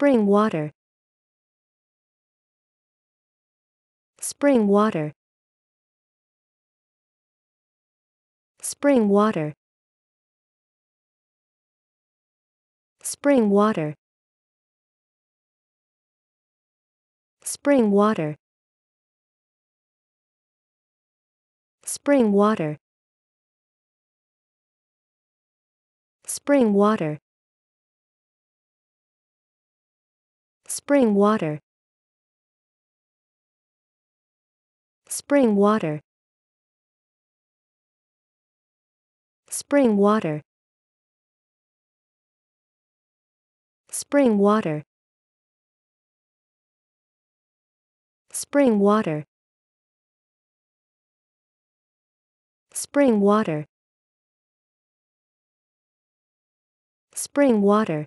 Spring water. Spring water. Spring water. Spring water. Spring water. Spring water. Spring water. Spring water. Spring water. Spring water. Spring water. Spring water. Spring water. Spring water.